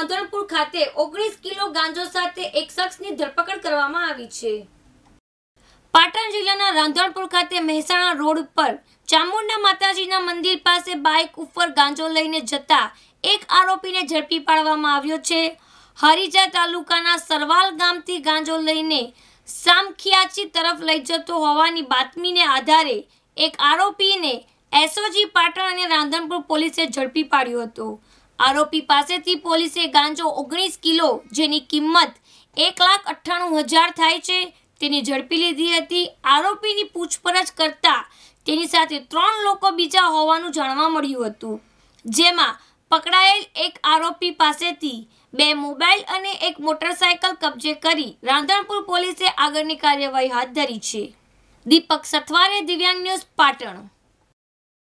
રાંધણપુર ખાતે ઓગણીસ કિલો ગાંજો સાથે એક શખ્સની ધરપકડ કરવામાં આવી છે પાટણ જિલ્લાના રાંધણપુર ખાતે મહેસાણા રોડ ઉપર ચામુંડા માતાજીના મંદિર પાસે બાઇક ઉપર ગાંજો લઈને જતા એક આરોપીને ઝડપી પાડવામાં આવ્યો છે હરિજા તાલુકાના સરવાલ ગામથી ગાંજો લઈને સામખિયાચી તરફ લઈ જતો હોવાની બાતમીને આધારે એક આરોપીને એસઓજી પાટણ અને રાંધણપુર પોલીસે ઝડપી પાડ્યો હતો આરોપી પાસેથી પોલીસે ગાંજો ઓગણીસ કિલો જેની કિંમત એક લાખ અઠ્ઠાણું હજાર થાય છે તેને ઝડપી લીધી હતી આરોપીની પૂછપરછ કરતા તેની સાથે ત્રણ લોકો બીજા હોવાનું જાણવા મળ્યું હતું જેમાં પકડાયેલ એક આરોપી પાસેથી બે મોબાઈલ અને એક મોટરસાયકલ કબજે કરી રાંધણપુર પોલીસે આગળની કાર્યવાહી હાથ ધરી છે દીપક સથવારે દિવ્યાંગ ન્યૂઝ પાટણ